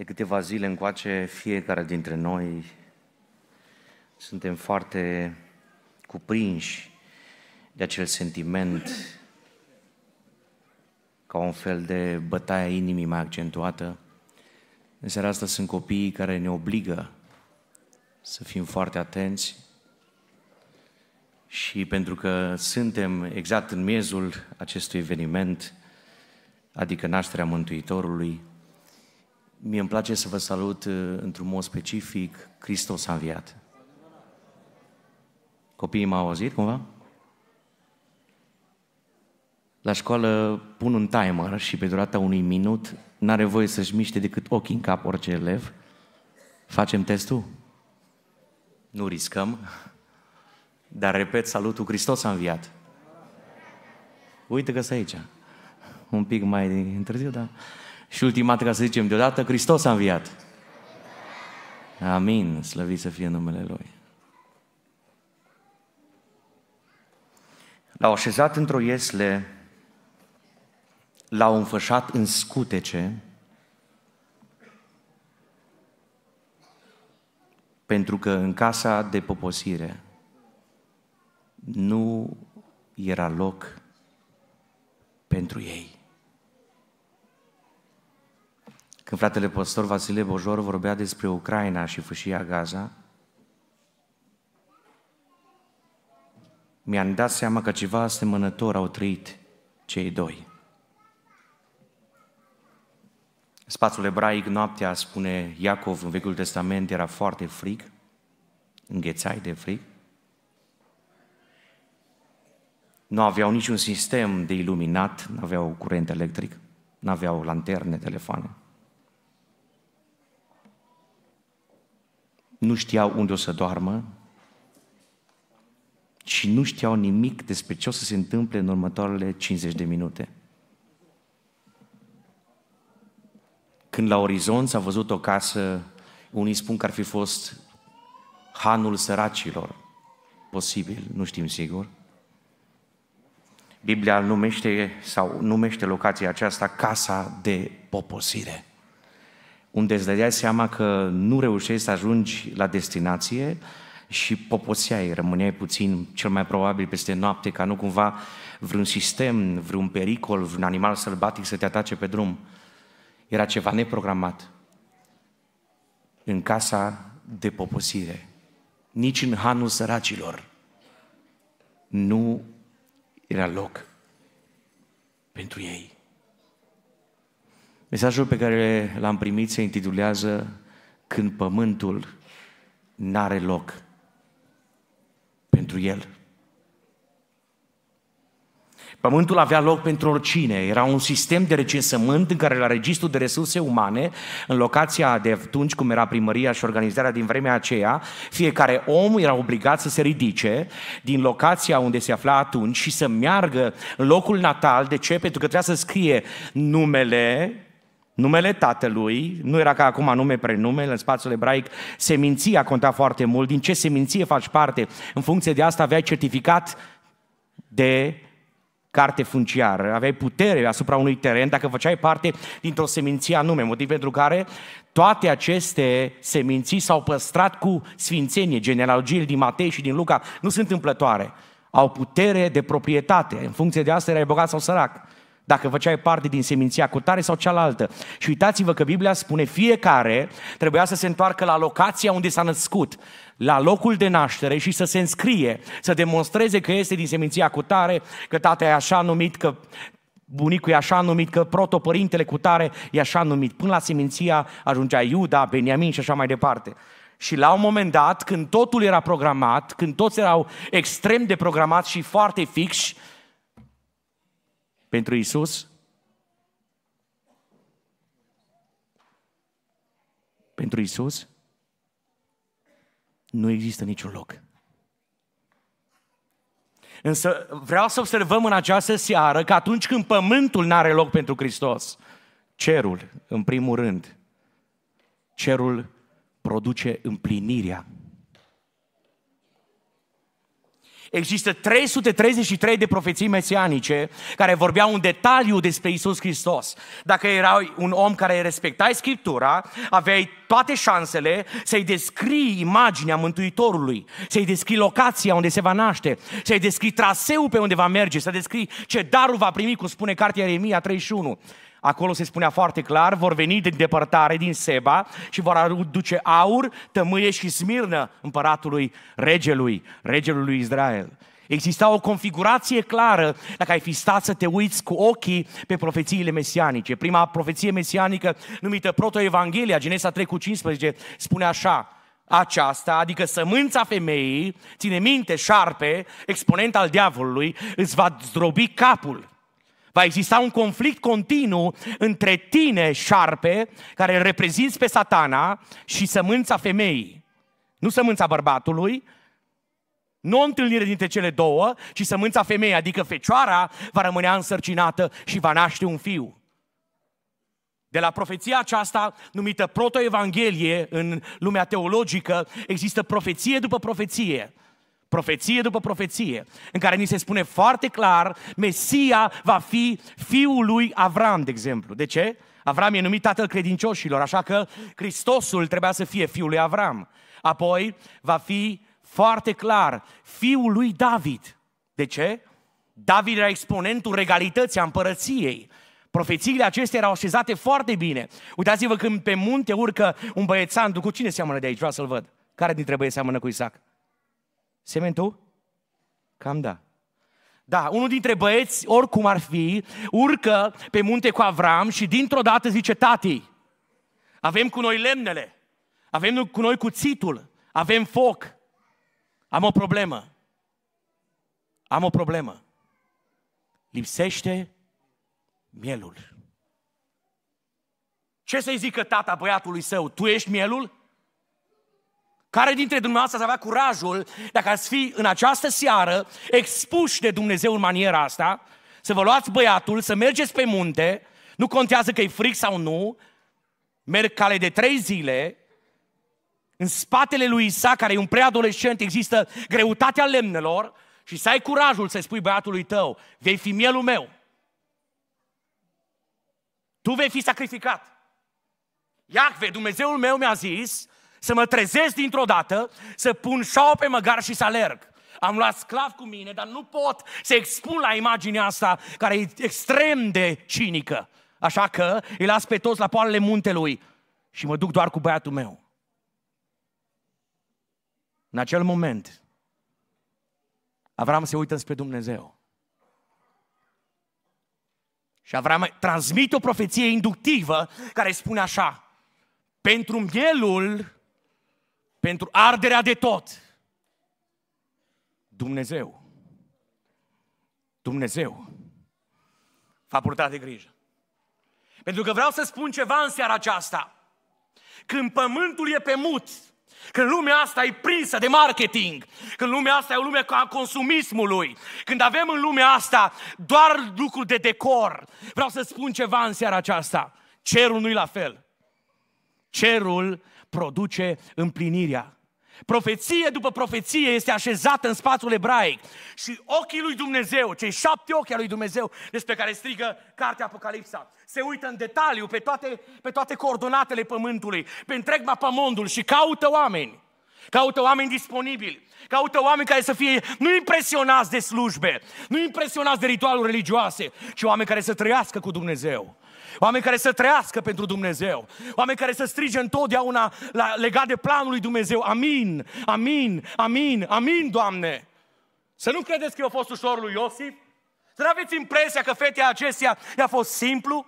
De câteva zile încoace, fiecare dintre noi suntem foarte cuprinși de acel sentiment ca un fel de bătaia inimii mai accentuată. În seara asta sunt copiii care ne obligă să fim foarte atenți și pentru că suntem exact în miezul acestui eveniment, adică nașterea Mântuitorului, Mie îmi place să vă salut uh, într-un mod specific, Hristos a înviat. Copiii m-au auzit cumva? La școală pun un timer și pe durata unui minut n-are voie să-și miște decât ochii în cap orice elev. Facem testul? Nu riscăm. Dar repet, salutul Hristos a înviat. Uite că sunt aici. Un pic mai întârziu, dar... Și ultima dată, ca să zicem deodată, Hristos a înviat. Amin, slăvit să fie numele Lui. L-au așezat într-o iesle, l-au înfășat în scutece, pentru că în casa de poposire nu era loc pentru ei. Când fratele pastor Vasile Bojor vorbea despre Ucraina și fâșia Gaza, mi-am dat seama că ceva asemănător au trăit cei doi. Spațiul ebraic, noaptea, spune Iacov în Vechiul Testament, era foarte frig, înghețai de frig. Nu aveau niciun sistem de iluminat, nu aveau curent electric, nu aveau lanterne, telefoane. nu știau unde o să doarmă și nu știau nimic despre ce o să se întâmple în următoarele 50 de minute. Când la orizont s-a văzut o casă, unii spun că ar fi fost hanul săracilor. Posibil, nu știm sigur. Biblia numește sau numește locația aceasta casa de poposire unde îți dădeai seama că nu reușești să ajungi la destinație și poposeai, rămâneai puțin, cel mai probabil peste noapte, ca nu cumva vreun sistem, vreun pericol, vreun animal sălbatic să te atace pe drum. Era ceva neprogramat în casa de poposire, nici în hanul săracilor. Nu era loc pentru ei. Mesajul pe care l-am primit se intitulează Când pământul n-are loc pentru el. Pământul avea loc pentru oricine. Era un sistem de recensământ în care la registrul de resurse umane, în locația de atunci cum era primăria și organizarea din vremea aceea, fiecare om era obligat să se ridice din locația unde se afla atunci și să meargă în locul natal. De ce? Pentru că trebuia să scrie numele numele tatălui, nu era ca acum nume prenume, în spațiul ebraic, seminția conta foarte mult, din ce seminție faci parte, în funcție de asta aveai certificat de carte funciară, aveai putere asupra unui teren dacă făceai parte dintr-o seminție anume, motiv pentru care toate aceste seminții s-au păstrat cu sfințenie, genealogiile din Matei și din Luca nu sunt întâmplătoare, au putere de proprietate, în funcție de asta erai bogat sau sărac dacă făceai parte din seminția cu tare sau cealaltă. Și uitați-vă că Biblia spune fiecare trebuia să se întoarcă la locația unde s-a născut, la locul de naștere și să se înscrie, să demonstreze că este din seminția cu tare, că tata e așa numit, că bunicul e așa numit, că protopărintele cu tare e așa numit. Până la seminția ajungea Iuda, Beniamin și așa mai departe. Și la un moment dat, când totul era programat, când toți erau extrem de programați și foarte fix, pentru Isus? Pentru Isus? Nu există niciun loc. Însă vreau să observăm în această seară că atunci când pământul nu are loc pentru Hristos, cerul, în primul rând, cerul produce împlinirea Există 333 de profeții mesianice care vorbeau în detaliu despre Isus Hristos. Dacă erai un om care respectai Scriptura, aveai toate șansele să-i descrii imaginea Mântuitorului, să-i descrii locația unde se va naște, să-i descrii traseul pe unde va merge, să descrii ce darul va primi, cum spune cartea Eremia 31. Acolo se spunea foarte clar, vor veni din depărtare, din Seba, și vor aduce aur, tămâie și smirnă împăratului regelui, regelului lui Israel. Exista o configurație clară dacă ai fi stat să te uiți cu ochii pe profețiile mesianice. Prima profeție mesianică numită Protoevanghelia, Genesa 3 cu 15, spune așa, aceasta, adică sămânța femeii, ține minte, șarpe, exponent al diavolului, îți va zdrobi capul Va exista un conflict continuu între tine, șarpe, care îl reprezinți pe satana, și sămânța femeii. Nu sămânța bărbatului, nu o întâlnire dintre cele două, ci sămânța femeii, adică fecioara va rămâne însărcinată și va naște un fiu. De la profeția aceasta, numită protoevanghelie în lumea teologică, există profeție după profeție profeție după profeție, în care ni se spune foarte clar, Mesia va fi fiul lui Avram, de exemplu. De ce? Avram e numit tatăl credincioșilor, așa că Hristosul trebuia să fie fiul lui Avram. Apoi va fi foarte clar, fiul lui David. De ce? David era exponentul regalității, a împărăției. Profețiile acestea erau așezate foarte bine. Uitați-vă când pe munte urcă un băiețan, cu cine seamănă de aici? Vreau să-l văd. Care dintre băieți seamănă cu Isaac? Semeni tu? Cam da. Da, unul dintre băieți, oricum ar fi, urcă pe munte cu Avram și dintr-o dată zice, tati, avem cu noi lemnele, avem cu noi cuțitul, avem foc, am o problemă. Am o problemă. Lipsește mielul. Ce să-i zică tata băiatului său? Tu ești mielul? Care dintre dumneavoastră ați avea curajul, dacă ați fi în această seară expuși de Dumnezeu în maniera asta, să vă luați băiatul, să mergeți pe munte, nu contează că e fric sau nu, merg cale de trei zile, în spatele lui Isa, care e un preadolescent, există greutatea lemnelor și să ai curajul să i spui băiatului tău, vei fi mielul meu. Tu vei fi sacrificat. Iacve, Dumnezeul meu mi-a zis să mă trezesc dintr-o dată, să pun șaua pe măgar și să alerg. Am luat sclav cu mine, dar nu pot să expun la imaginea asta care e extrem de cinică. Așa că îi las pe toți la poalele muntelui și mă duc doar cu băiatul meu. În acel moment, Avram se uită spre Dumnezeu. Și Avram transmite o profeție inductivă care spune așa, pentru mielul pentru arderea de tot. Dumnezeu. Dumnezeu va purta de grijă. Pentru că vreau să spun ceva în seara aceasta. Când pământul e pe mut, când lumea asta e prinsă de marketing, când lumea asta e o lume a consumismului, când avem în lumea asta doar lucruri de decor, vreau să spun ceva în seara aceasta. Cerul nu-i la fel. Cerul produce împlinirea. Profeție după profeție este așezată în spațiul ebraic și ochii lui Dumnezeu, cei șapte ochi ai lui Dumnezeu despre care strigă cartea Apocalipsa, se uită în detaliu pe toate, pe toate coordonatele pământului, pe întreg mapamondul și caută oameni. Caută oameni disponibili, caută oameni care să fie nu impresionați de slujbe, nu impresionați de ritualuri religioase, ci oameni care să trăiască cu Dumnezeu. Oameni care să trăiască pentru Dumnezeu. Oameni care să strige întotdeauna la, legat de planul lui Dumnezeu. Amin, amin, amin, amin, Doamne. Să nu credeți că eu a fost ușor lui Iosif. Să nu aveți impresia că fetea acestea i-a fost simplu.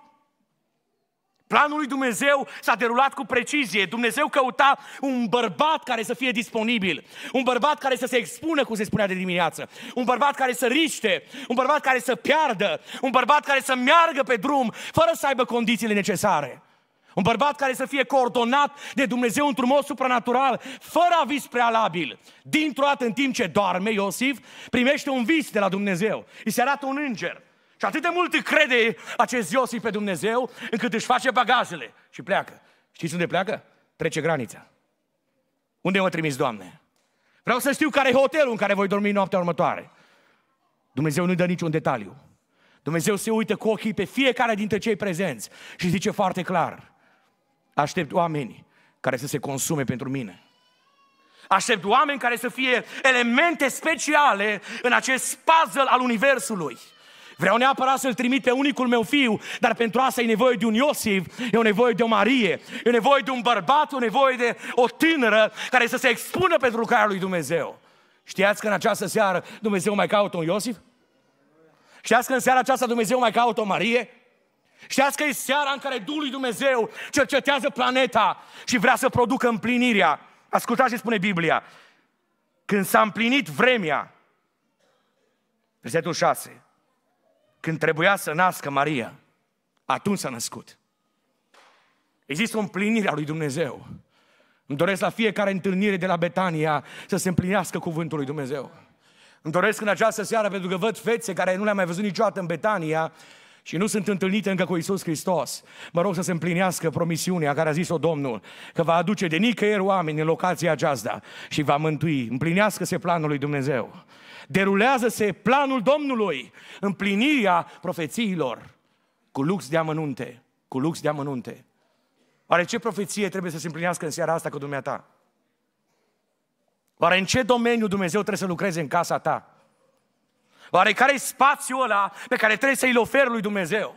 Planul lui Dumnezeu s-a derulat cu precizie. Dumnezeu căuta un bărbat care să fie disponibil, un bărbat care să se expună, cum se spunea de dimineață, un bărbat care să riște, un bărbat care să piardă, un bărbat care să meargă pe drum fără să aibă condițiile necesare. Un bărbat care să fie coordonat de Dumnezeu într-un mod supranatural, fără avis prealabil. Dintr-o dată, în timp ce doarme, Iosif primește un vis de la Dumnezeu. Îi se arată un înger. Și atât de mult crede acest Iosif pe Dumnezeu, încât își face bagajele și pleacă. Știți unde pleacă? Trece granița. Unde mă trimis, Doamne? Vreau să știu care e hotelul în care voi dormi noaptea următoare. Dumnezeu nu dă niciun detaliu. Dumnezeu se uită cu ochii pe fiecare dintre cei prezenți și zice foarte clar, aștept oameni care să se consume pentru mine. Aștept oameni care să fie elemente speciale în acest puzzle al Universului. Vreau neapărat să-l trimit pe unicul meu fiu, dar pentru asta e nevoie de un Iosif, e o nevoie de o Marie, e nevoie de un bărbat, e nevoie de o tânără care să se expună pentru lucrarea lui Dumnezeu. Știați că în această seară Dumnezeu mai caută un Iosif? Știați că în seara aceasta Dumnezeu mai caută o Marie? Știați că e seara în care Duhul lui Dumnezeu cercetează planeta și vrea să producă împlinirea. Ascultați ce spune Biblia. Când s-a împlinit vremea, versetul 6, când trebuia să nască Maria, atunci s-a născut. Există o împlinire a lui Dumnezeu. Îmi doresc la fiecare întâlnire de la Betania să se împlinească cuvântul lui Dumnezeu. Îmi doresc în această seară, pentru că văd fețe care nu le-am mai văzut niciodată în Betania, și nu sunt întâlnite încă cu Isus Hristos. Mă rog să se împlinească promisiunea care a zis-o Domnul, că va aduce de nicăieri oameni în locația aceasta și va mântui. Împlinească-se planul lui Dumnezeu. Derulează-se planul Domnului, împlinirea profețiilor, cu lux de amănunte, cu lux de amănunte. Oare ce profeție trebuie să se împlinească în seara asta cu dumneata? Oare în ce domeniu Dumnezeu trebuie să lucreze în casa ta? Oare care e spațiul ăla pe care trebuie să-i oferi lui Dumnezeu?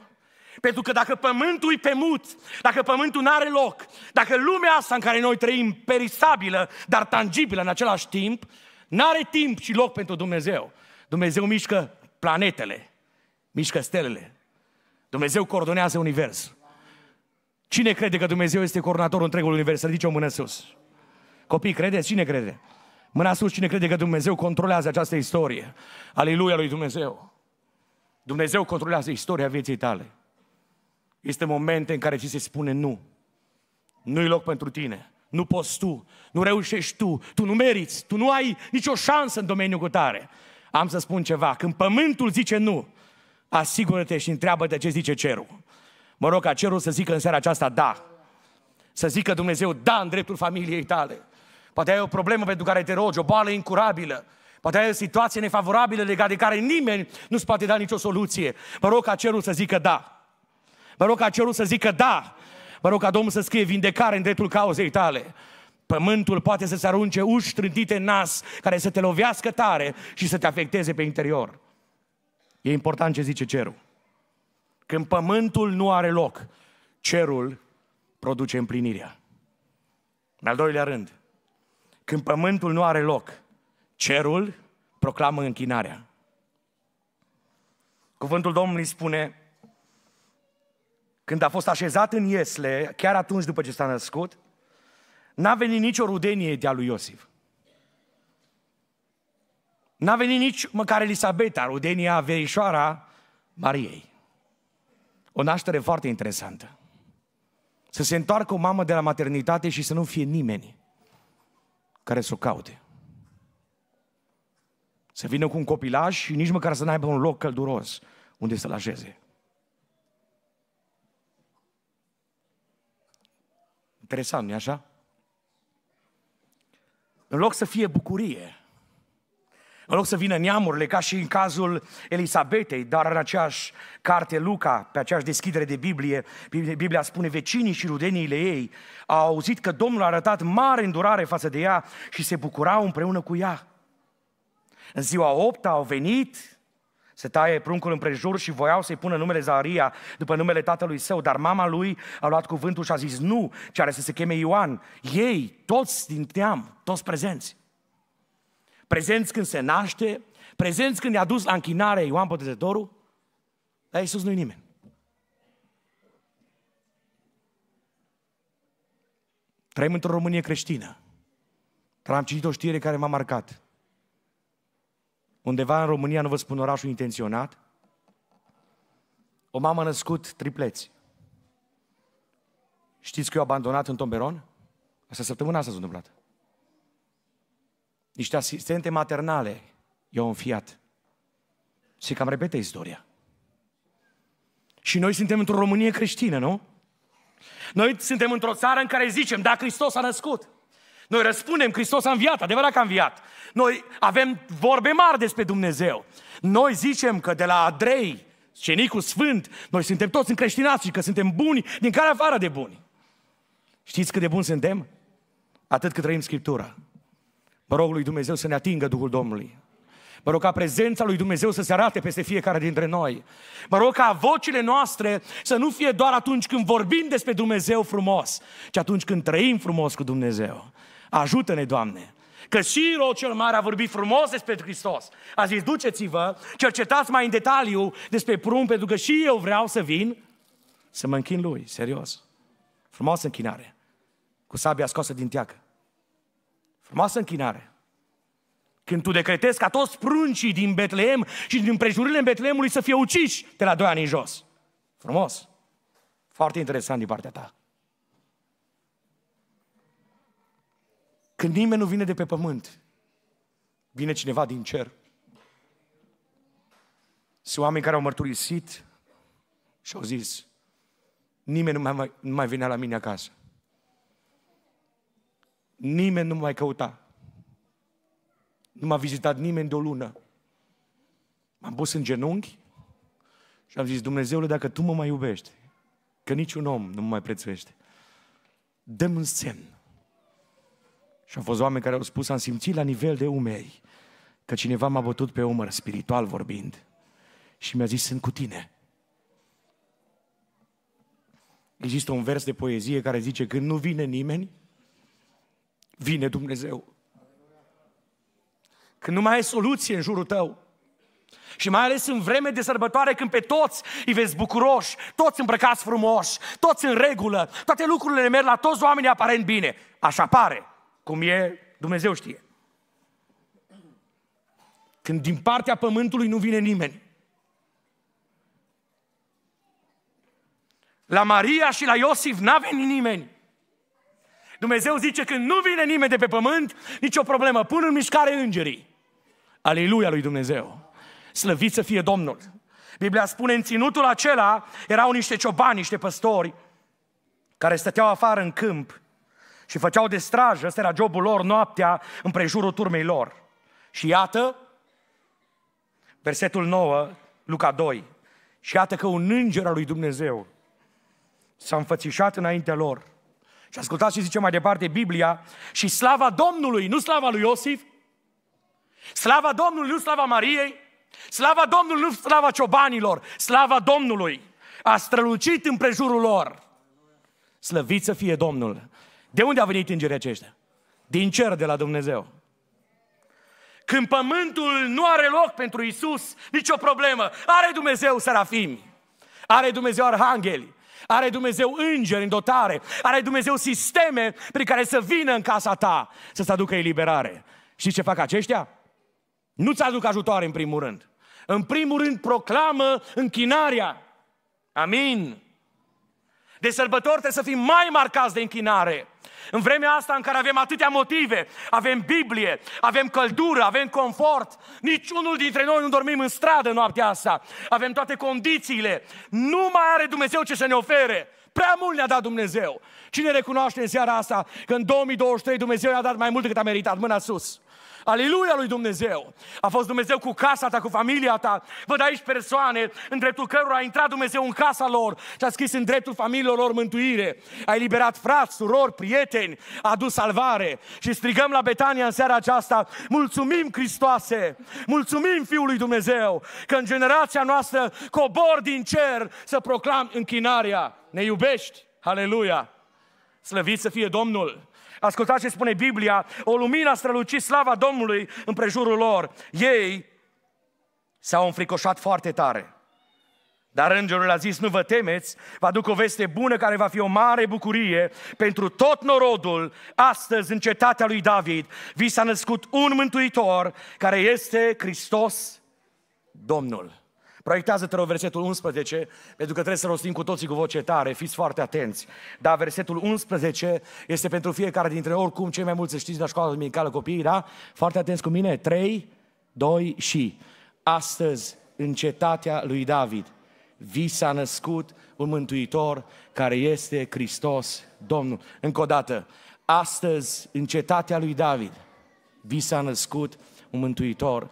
Pentru că dacă pământul e pe mut, dacă pământul nu are loc, dacă lumea asta în care noi trăim, perisabilă, dar tangibilă în același timp, N-are timp și loc pentru Dumnezeu. Dumnezeu mișcă planetele, mișcă stelele. Dumnezeu coordonează univers. Cine crede că Dumnezeu este coordonatorul întregului univers? Să ridice o mână sus. Copii, credeți? Cine crede? Mâna sus, cine crede că Dumnezeu controlează această istorie? Aleluia lui Dumnezeu! Dumnezeu controlează istoria vieții tale. Este momente în care ți se spune nu. Nu-i loc pentru tine. Nu poți tu, nu reușești tu, tu nu meriți, tu nu ai nicio șansă în domeniul cu tare. Am să spun ceva, când pământul zice nu, asigură-te și întreabă de ce zice cerul. Mă rog ca cerul să zică în seara aceasta da. Să zică Dumnezeu da în dreptul familiei tale. Poate ai o problemă pentru care te rogi, o boală incurabilă. Poate ai o situație nefavorabilă legată de care nimeni nu-ți poate da nicio soluție. Mă rog ca cerul să zică da. Mă rog ca cerul să zică da Vă rog ca Domnul să scrie vindecare în dreptul cauzei tale. Pământul poate să-ți arunce uși trântite în nas, care să te lovească tare și să te afecteze pe interior. E important ce zice cerul. Când pământul nu are loc, cerul produce împlinirea. În al doilea rând, când pământul nu are loc, cerul proclamă închinarea. Cuvântul Domnului spune, când a fost așezat în Iesle, chiar atunci după ce s-a născut, n-a venit nicio rudenie de-a lui Iosif. N-a venit nici măcar Elisabeta, rudenia verișoara Mariei. O naștere foarte interesantă. Să se întoarcă o mamă de la maternitate și să nu fie nimeni care să o caute. Să vină cu un copilaj și nici măcar să n-aibă un loc călduros unde să-l așeze. Interesant, nu așa? În loc să fie bucurie, în loc să vină neamurile, ca și în cazul Elisabetei, dar în aceeași carte Luca, pe aceeași deschidere de Biblie, Biblia spune, vecinii și rudeniile ei au auzit că Domnul a arătat mare îndurare față de ea și se bucurau împreună cu ea. În ziua 8 au venit se taie pruncul împrejur și voiau să-i pună numele Zaria după numele tatălui său, dar mama lui a luat cuvântul și a zis, nu, ce are să se cheme Ioan. Ei, toți din team, toți prezenți. Prezenți când se naște, prezenți când i-a dus la închinare Ioan Botezătorul, dar Iisus nu-i nimeni. Trăim într-o Românie creștină. Dar am citit o știre care m-a marcat. Undeva în România, nu vă spun orașul intenționat, o mamă a născut tripleți. Știți că eu abandonat în tomberon? Asta săptămâna asta s-a întâmplat. Niște asistente maternale i-au înfiat. Și cam repete istoria. Și noi suntem într-o Românie creștină, nu? Noi suntem într-o țară în care zicem, da, Hristos a născut. Noi răspundem, Hristos a înviat, adevărat că a înviat. Noi avem vorbe mari despre Dumnezeu. Noi zicem că de la Adrei, cenicul sfânt, noi suntem toți încreștinați și că suntem buni, din care afară de buni. Știți cât de buni suntem? Atât cât trăim Scriptura. Mă rog lui Dumnezeu să ne atingă Duhul Domnului. Mă rog ca prezența lui Dumnezeu să se arate peste fiecare dintre noi. Mă rog ca vocile noastre să nu fie doar atunci când vorbim despre Dumnezeu frumos, ci atunci când trăim frumos cu Dumnezeu. Ajută-ne, Doamne! Că și Siro cel mare a vorbit frumos despre Hristos. A zis, duceți-vă, cercetați mai în detaliu despre prun, pentru că și eu vreau să vin să mă închin lui, serios. Frumoasă închinare. Cu sabia scoasă din teacă. Frumoasă închinare. Când tu decretezi ca toți pruncii din Betlehem și din prejurile Betleemului să fie uciși de la doi ani în jos. Frumos. Foarte interesant din partea ta. Când nimeni nu vine de pe pământ, vine cineva din cer. Sunt oameni care au mărturisit și au zis, nimeni nu mai, nu mai venea la mine acasă. Nimeni nu mai căuta. Nu m-a vizitat nimeni de o lună. M-am pus în genunchi și am zis, Dumnezeule, dacă Tu mă mai iubești, că niciun om nu mă mai prețuiește, dă-mi un semn și au fost oameni care au spus, am simțit la nivel de umeri că cineva m-a bătut pe umăr, spiritual vorbind, și mi-a zis, sunt cu tine. Există un vers de poezie care zice, când nu vine nimeni, vine Dumnezeu. Când nu mai ai soluție în jurul tău, și mai ales în vreme de sărbătoare când pe toți îi vezi bucuroși, toți îmbrăcați frumoși, toți în regulă, toate lucrurile merg la toți oamenii aparent bine. Așa pare. Cum e, Dumnezeu știe. Când din partea pământului nu vine nimeni. La Maria și la Iosif n-a venit nimeni. Dumnezeu zice, când nu vine nimeni de pe pământ, nicio problemă, pun în mișcare îngerii. Aleluia lui Dumnezeu! Slăvit să fie Domnul! Biblia spune, în ținutul acela erau niște ciobani, niște păstori, care stăteau afară în câmp și făceau de straj, ăsta era jobul lor noaptea împrejurul turmei lor. Și iată, versetul 9, Luca 2, și iată că un înger al lui Dumnezeu s-a înfățișat înaintea lor. Și ascultați ce zice mai departe Biblia, și slava Domnului, nu slava lui Iosif, slava Domnului, nu slava Mariei, slava Domnului, nu slava ciobanilor, slava Domnului a strălucit în lor. Slăvit să fie Domnul! De unde a venit îngerii aceștia? Din cer, de la Dumnezeu. Când pământul nu are loc pentru Isus, nicio problemă. Are Dumnezeu serafimi, are Dumnezeu arhangeli, are Dumnezeu îngeri în dotare, are Dumnezeu sisteme prin care să vină în casa ta să-ți aducă eliberare. Și ce fac aceștia? Nu-ți aduc ajutoare în primul rând. În primul rând proclamă închinarea. Amin. De sărbători trebuie să fim mai marcați de închinare. În vremea asta în care avem atâtea motive, avem Biblie, avem căldură, avem confort, niciunul dintre noi nu dormim în stradă noaptea asta, avem toate condițiile, nu mai are Dumnezeu ce să ne ofere. Prea mult ne-a dat Dumnezeu. Cine recunoaște în seara asta că în 2023 Dumnezeu i-a dat mai mult decât a meritat? Mâna sus! Aleluia lui Dumnezeu! A fost Dumnezeu cu casa ta, cu familia ta. Văd aici persoane în dreptul cărora a intrat Dumnezeu în casa lor și a scris în dreptul familiilor lor mântuire. A eliberat frați, surori, prieteni, a adus salvare. Și strigăm la Betania în seara aceasta, mulțumim Hristoase, mulțumim Fiului Dumnezeu, că în generația noastră cobor din cer să proclam închinarea. Ne iubești! Aleluia! Slăvit să fie Domnul! Ascultați ce spune Biblia, o lumină a strălucit slava Domnului prejurul lor. Ei s-au înfricoșat foarte tare. Dar îngerul a zis, nu vă temeți, vă aduc o veste bună care va fi o mare bucurie pentru tot norodul. Astăzi, în cetatea lui David, vi s-a născut un mântuitor care este Hristos Domnul. Proiectează-te rog versetul 11, pentru că trebuie să rostim cu toții cu voce tare, fiți foarte atenți. Dar versetul 11 este pentru fiecare dintre oricum cei mai mulți să știți la școala duminicală copiii, da? Foarte atenți cu mine, 3, 2 și astăzi în cetatea lui David vi s-a născut un mântuitor care este Hristos Domnul. Încă o dată, astăzi în cetatea lui David vi s-a născut un mântuitor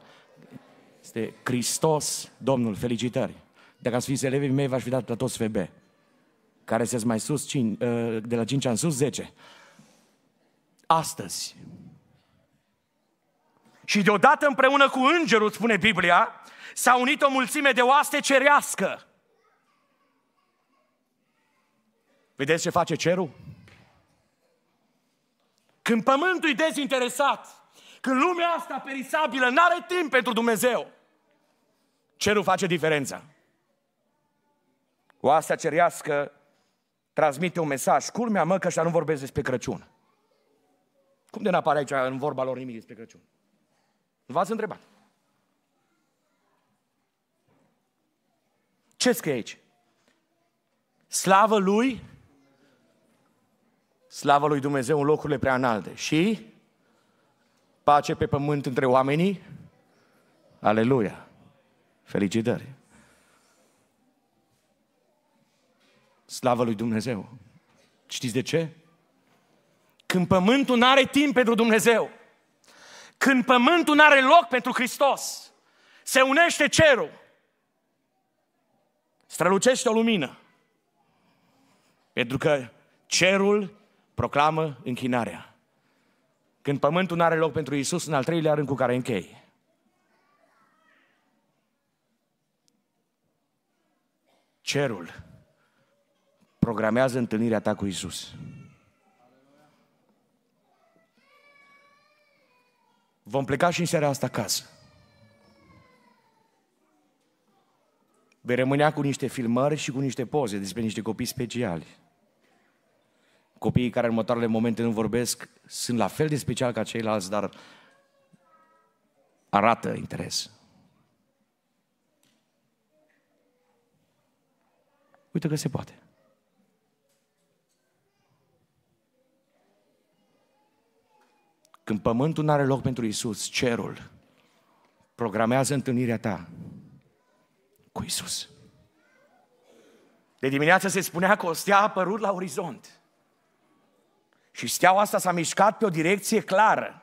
este Hristos Domnul, felicitări. Dacă ați fi elevii mei, v-aș fi dat la toți FB. Care se mai sus, uh, de la 5 ani sus, 10. Astăzi. Și deodată împreună cu îngerul, spune Biblia, s-a unit o mulțime de oaste cerească. Vedeți ce face cerul? Când pământul e dezinteresat, când lumea asta perisabilă n are timp pentru Dumnezeu, nu face diferența. Oastea cerească transmite un mesaj. Culmea mă că așa nu vorbesc despre Crăciun. Cum de n-apare aici în vorba lor nimic despre Crăciun? V-ați întrebat. Ce scrie aici? Slavă lui, slavă lui Dumnezeu în locurile prea înalte și pace pe pământ între oamenii. Aleluia! Felicitări! Slavă lui Dumnezeu! Știți de ce? Când pământul nu are timp pentru Dumnezeu, când pământul nu are loc pentru Hristos, se unește cerul, strălucește o lumină, pentru că cerul proclamă închinarea. Când pământul nu are loc pentru Isus, în al treilea rând cu care închei, cerul programează întâlnirea ta cu Isus. Vom pleca și în seara asta acasă. Vei rămânea cu niște filmări și cu niște poze despre niște copii speciali. Copiii care în următoarele momente nu vorbesc sunt la fel de special ca ceilalți, dar arată interes. Uite că se poate. Când pământul nu are loc pentru Isus, cerul programează întâlnirea ta cu Isus. De dimineață se spunea că o stea a apărut la orizont. Și steaua asta s-a mișcat pe o direcție clară.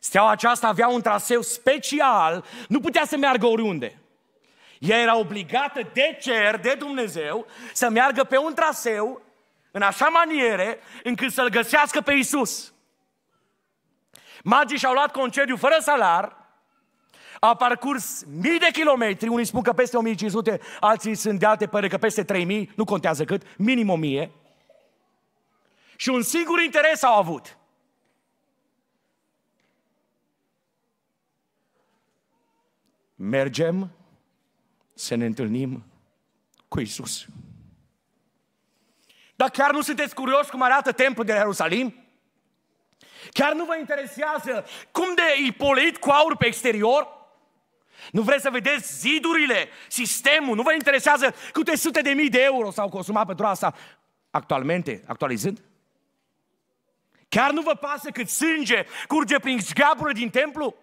Steaua aceasta avea un traseu special, nu putea să meargă oriunde. Ea era obligată de cer, de Dumnezeu, să meargă pe un traseu în așa maniere încât să-L găsească pe Isus. Magii și-au luat concediu fără salar, a parcurs mii de kilometri, unii spun că peste 1500, alții sunt de alte părere că peste 3000, nu contează cât, minim 1000. Și un singur interes au avut. Mergem să ne întâlnim cu Isus. Dar chiar nu sunteți curioși cum arată templul de la Ierusalim? Chiar nu vă interesează cum de e polit cu aur pe exterior? Nu vreți să vedeți zidurile, sistemul, nu vă interesează câte sute de mii de euro s-au consumat pentru asta actualmente, actualizând? Chiar nu vă pasă cât sânge curge prin zgaburile din templu?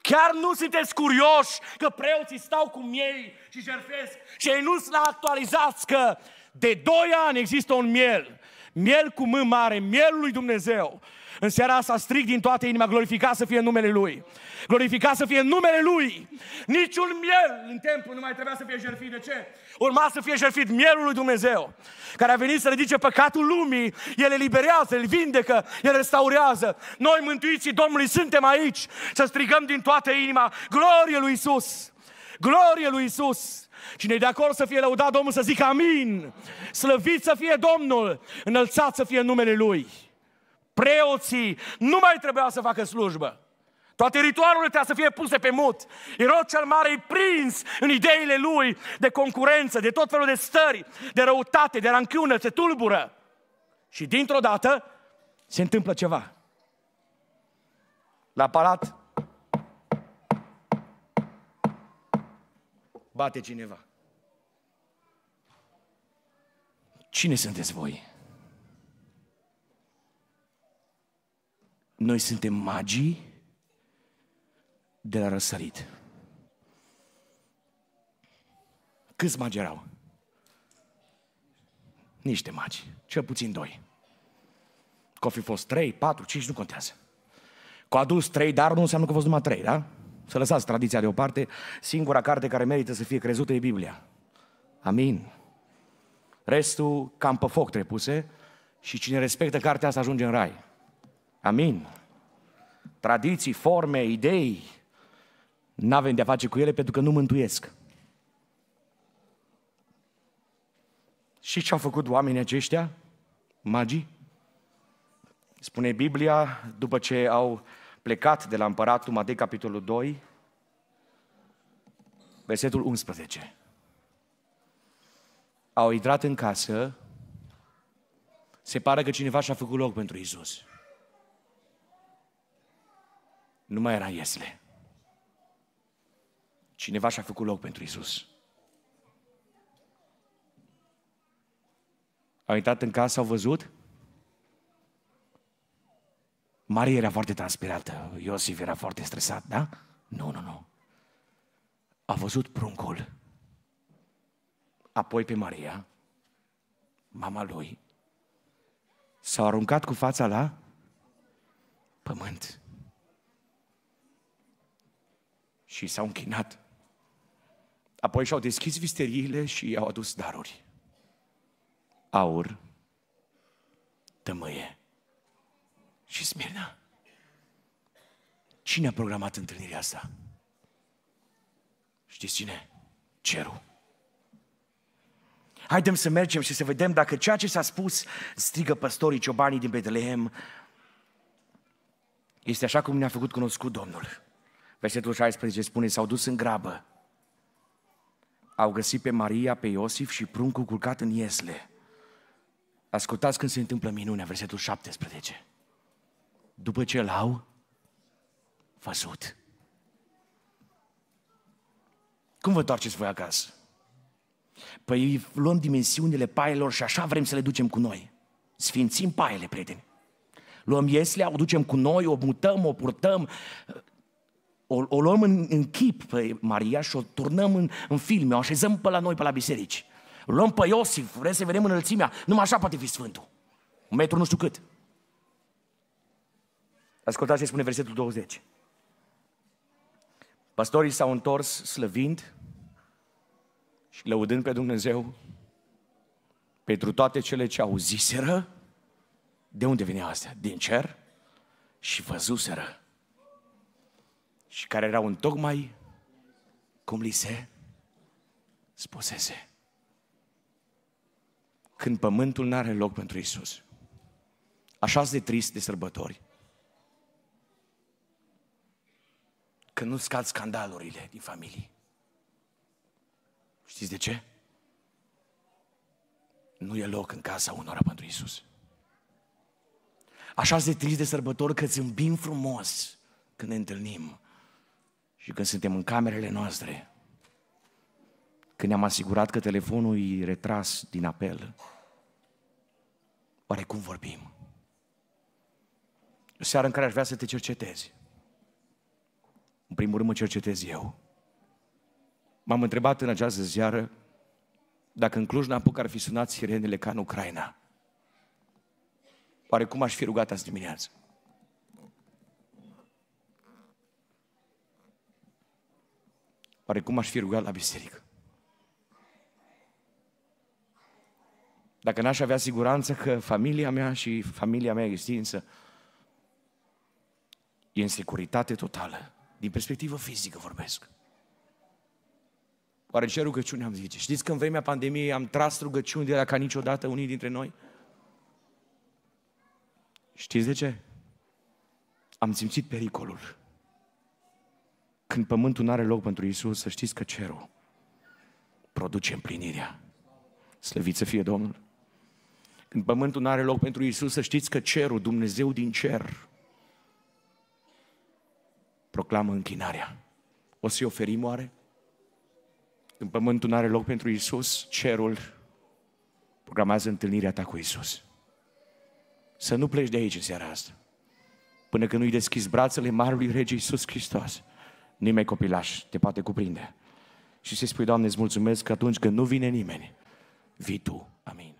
Chiar nu sunteți curioși că preoții stau cu miei și jerfesc și ei nu sunt actualizați că de doi ani există un miel. Miel cu M mare, mielul lui Dumnezeu. În seara asta strig din toată inima, glorificat să fie numele Lui. Glorificat să fie numele Lui. Niciun miel în templu nu mai trebuia să fie jertfit. De ce? Urma să fie jertfit mielul lui Dumnezeu, care a venit să ridice păcatul lumii. El eliberează, îl vindecă, el restaurează. Noi, mântuiții Domnului, suntem aici să strigăm din toată inima, glorie lui Isus! Glorie lui Isus! Cine e de acord să fie lăudat Domnul să zică amin. Slăvit să fie Domnul, înălțat să fie numele Lui preoții, nu mai trebuia să facă slujbă. Toate ritualurile trebuie să fie puse pe mut. Irod cel mare e prins în ideile lui de concurență, de tot felul de stări, de răutate, de ranchiună, se tulbură. Și dintr-o dată se întâmplă ceva. La palat bate cineva. Cine sunteți voi? Noi suntem magii de la răsărit. Câți magi erau? Niște magi, cel puțin doi. Că fi fost trei, patru, cinci, nu contează. Că a dus trei dar nu înseamnă că a fost numai trei, da? Să lăsați tradiția deoparte. Singura carte care merită să fie crezută e Biblia. Amin. Restul cam pe foc trepuse și cine respectă cartea asta ajunge în rai. Amin. Tradiții, forme, idei, nu avem de-a face cu ele pentru că nu mântuiesc. Și ce au făcut oamenii aceștia? Magii? Spune Biblia, după ce au plecat de la împăratul Matei, capitolul 2, versetul 11. Au intrat în casă, se pare că cineva și-a făcut loc pentru Isus nu mai era Iesle. Cineva și-a făcut loc pentru Isus. Au intrat în casă, au văzut? Maria era foarte transpirată, Iosif era foarte stresat, da? Nu, nu, nu. A văzut pruncul, apoi pe Maria, mama lui, s-au aruncat cu fața la pământ. și s-au închinat. Apoi și-au deschis visteriile și i-au adus daruri. Aur, tămâie și smirna. Cine a programat întâlnirea asta? Știți cine? Cerul. Haidem să mergem și să vedem dacă ceea ce s-a spus, strigă păstorii ciobanii din Betlehem, este așa cum ne-a făcut cunoscut Domnul. Versetul 16 spune, s-au dus în grabă. Au găsit pe Maria, pe Iosif și pruncul culcat în iesle. Ascultați când se întâmplă minunea, versetul 17. După ce l-au văzut. Cum vă întoarceți voi acasă? Păi luăm dimensiunile paielor și așa vrem să le ducem cu noi. Sfințim paiele, prieteni. Luăm ieslea, o ducem cu noi, o mutăm, o purtăm, o, o luăm în, în chip pe Maria și o turnăm în, în filme, o așezăm pe la noi, pe la biserici. Luăm pe Iosif, vrem să vedem înălțimea. Numai așa poate fi Sfântul. Un metru nu știu cât. Ascultați ce spune versetul 20. Pastorii s-au întors slăvind și lăudând pe Dumnezeu pentru toate cele ce auziseră. De unde venea asta? Din cer? Și văzuseră și care erau în tocmai cum li se spusese. Când pământul nu are loc pentru Isus. Așa de trist de sărbători. Când nu scad scandalurile din familie. Știți de ce? Nu e loc în casa unora pentru Isus. Așa de trist de sărbători că zâmbim frumos când ne întâlnim și când suntem în camerele noastre, când ne-am asigurat că telefonul e retras din apel, oare cum vorbim? O seară în care aș vrea să te cercetezi. În primul rând mă cercetez eu. M-am întrebat în această seară dacă în Cluj-Napoca ar fi sunat sirenele ca în Ucraina. Oare cum aș fi rugat azi dimineață? cum aș fi rugat la biserică. Dacă n-aș avea siguranță că familia mea și familia mea extinsă e în securitate totală, din perspectivă fizică vorbesc. Oare ce rugăciune am zice? Știți că în vremea pandemiei am tras rugăciuni de la ca niciodată unii dintre noi? Știți de ce? Am simțit pericolul. Când pământul nu are loc pentru Isus, să știți că cerul produce împlinirea. Slăvit să fie Domnul! Când pământul nu are loc pentru Isus, să știți că cerul, Dumnezeu din cer, proclamă închinarea. O să-i oferim oare? Când pământul nu are loc pentru Isus, cerul programează întâlnirea ta cu Isus. Să nu pleci de aici în seara asta, până când nu-i deschizi brațele Marului Rege Isus Hristos nimeni copilaș te poate cuprinde. Și să-i spui, Doamne, îți mulțumesc că atunci când nu vine nimeni, vii Tu. Amin.